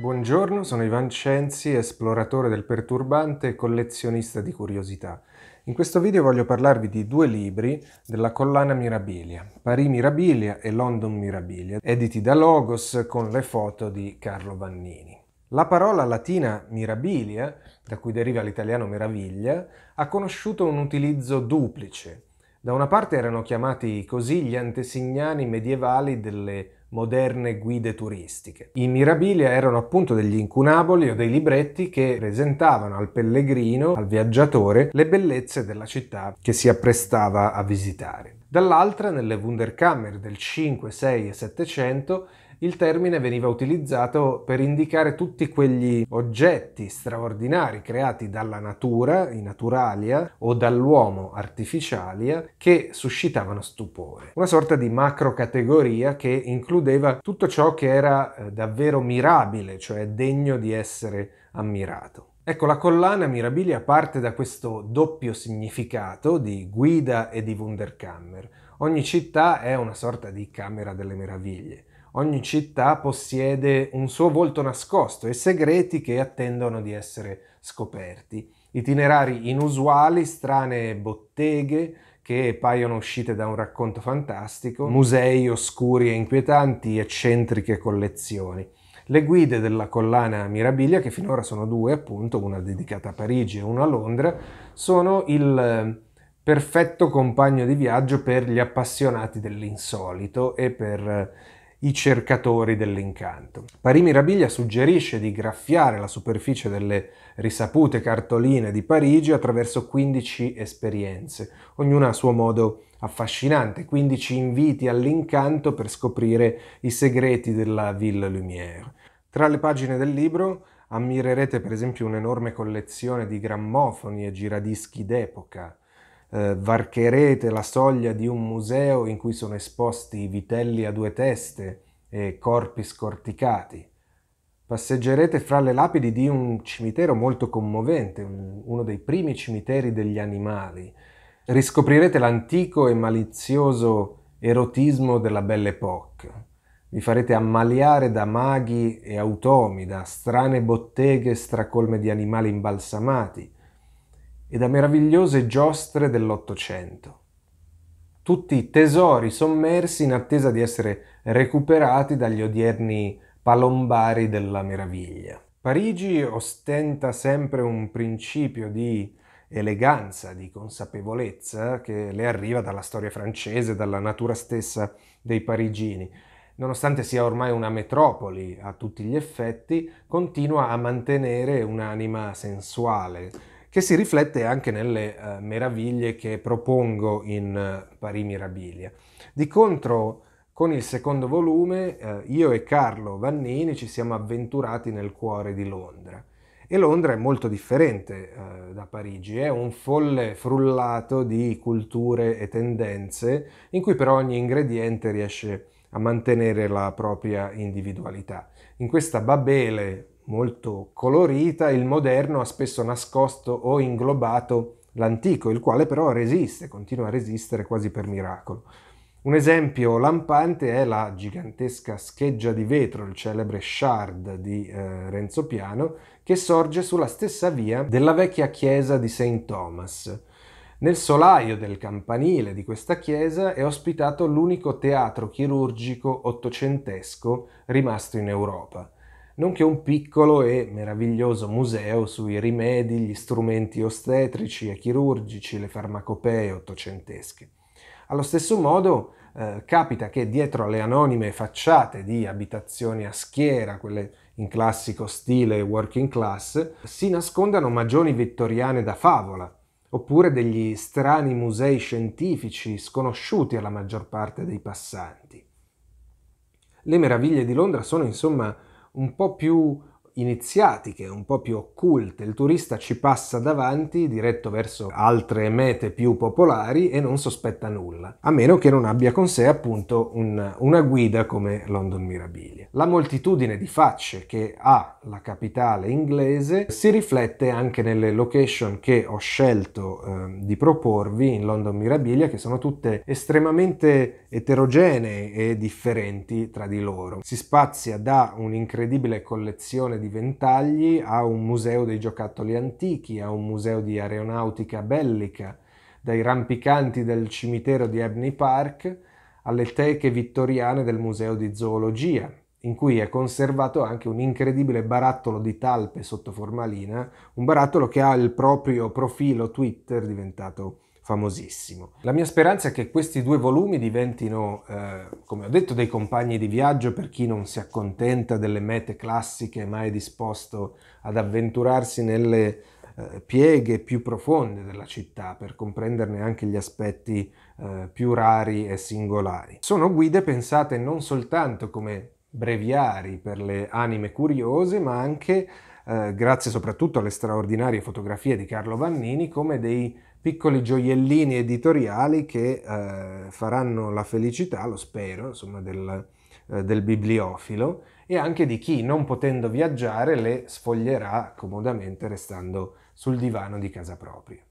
Buongiorno, sono Ivan Cenzi, esploratore del perturbante e collezionista di curiosità. In questo video voglio parlarvi di due libri della collana Mirabilia, Paris Mirabilia e London Mirabilia, editi da Logos con le foto di Carlo Vannini. La parola latina mirabilia, da cui deriva l'italiano meraviglia, ha conosciuto un utilizzo duplice, da una parte erano chiamati così gli antesignani medievali delle moderne guide turistiche. I mirabilia erano appunto degli incunaboli o dei libretti che presentavano al pellegrino, al viaggiatore, le bellezze della città che si apprestava a visitare. Dall'altra, nelle Wunderkammer del 5, 6 e 700 il termine veniva utilizzato per indicare tutti quegli oggetti straordinari creati dalla natura, in naturalia, o dall'uomo, artificialia, che suscitavano stupore. Una sorta di macrocategoria che includeva tutto ciò che era eh, davvero mirabile, cioè degno di essere ammirato. Ecco, la collana Mirabilia parte da questo doppio significato di guida e di Wunderkammer. Ogni città è una sorta di camera delle meraviglie ogni città possiede un suo volto nascosto e segreti che attendono di essere scoperti. Itinerari inusuali, strane botteghe che paiono uscite da un racconto fantastico, musei oscuri e inquietanti, eccentriche collezioni. Le guide della collana Mirabilia, che finora sono due appunto, una dedicata a Parigi e una a Londra, sono il eh, perfetto compagno di viaggio per gli appassionati dell'insolito e per eh, i cercatori dell'incanto. Parì Mirabilia suggerisce di graffiare la superficie delle risapute cartoline di Parigi attraverso 15 esperienze, ognuna a suo modo affascinante, 15 inviti all'incanto per scoprire i segreti della Ville Lumière. Tra le pagine del libro ammirerete per esempio un'enorme collezione di grammofoni e giradischi d'epoca, eh, varcherete la soglia di un museo in cui sono esposti vitelli a due teste e corpi scorticati. Passeggerete fra le lapidi di un cimitero molto commovente, un, uno dei primi cimiteri degli animali. Riscoprirete l'antico e malizioso erotismo della Belle Époque. Vi farete ammaliare da maghi e automi, da strane botteghe stracolme di animali imbalsamati, e da meravigliose giostre dell'Ottocento. Tutti tesori sommersi in attesa di essere recuperati dagli odierni palombari della meraviglia. Parigi ostenta sempre un principio di eleganza, di consapevolezza che le arriva dalla storia francese, dalla natura stessa dei parigini. Nonostante sia ormai una metropoli a tutti gli effetti, continua a mantenere un'anima sensuale, che si riflette anche nelle eh, meraviglie che propongo in eh, Pari Mirabilia. Di contro, con il secondo volume, eh, io e Carlo Vannini ci siamo avventurati nel cuore di Londra. E Londra è molto differente eh, da Parigi, è un folle frullato di culture e tendenze in cui però ogni ingrediente riesce a mantenere la propria individualità. In questa Babele molto colorita, il moderno ha spesso nascosto o inglobato l'antico, il quale però resiste, continua a resistere quasi per miracolo. Un esempio lampante è la gigantesca scheggia di vetro, il celebre shard di eh, Renzo Piano, che sorge sulla stessa via della vecchia chiesa di St. Thomas. Nel solaio del campanile di questa chiesa è ospitato l'unico teatro chirurgico ottocentesco rimasto in Europa nonché un piccolo e meraviglioso museo sui rimedi, gli strumenti ostetrici e chirurgici, le farmacopee ottocentesche. Allo stesso modo eh, capita che dietro alle anonime facciate di abitazioni a schiera, quelle in classico stile working class, si nascondano magioni vittoriane da favola, oppure degli strani musei scientifici sconosciuti alla maggior parte dei passanti. Le meraviglie di Londra sono insomma un po' più iniziatiche, un po' più occulte. Il turista ci passa davanti, diretto verso altre mete più popolari e non sospetta nulla, a meno che non abbia con sé appunto un, una guida come London Mirabilia. La moltitudine di facce che ha la capitale inglese si riflette anche nelle location che ho scelto eh, di proporvi in London Mirabilia, che sono tutte estremamente eterogenee e differenti tra di loro. Si spazia da un'incredibile collezione di ventagli a un museo dei giocattoli antichi, a un museo di aeronautica bellica, dai rampicanti del cimitero di Ebney Park alle teche vittoriane del museo di zoologia, in cui è conservato anche un incredibile barattolo di talpe sotto formalina, un barattolo che ha il proprio profilo Twitter diventato famosissimo. La mia speranza è che questi due volumi diventino, eh, come ho detto, dei compagni di viaggio per chi non si accontenta delle mete classiche, ma è disposto ad avventurarsi nelle eh, pieghe più profonde della città per comprenderne anche gli aspetti eh, più rari e singolari. Sono guide pensate non soltanto come breviari per le anime curiose, ma anche eh, grazie soprattutto alle straordinarie fotografie di Carlo Vannini, come dei piccoli gioiellini editoriali che eh, faranno la felicità, lo spero, insomma, del, eh, del, bibliofilo e anche di chi, non potendo viaggiare, le sfoglierà comodamente restando sul divano di casa propria.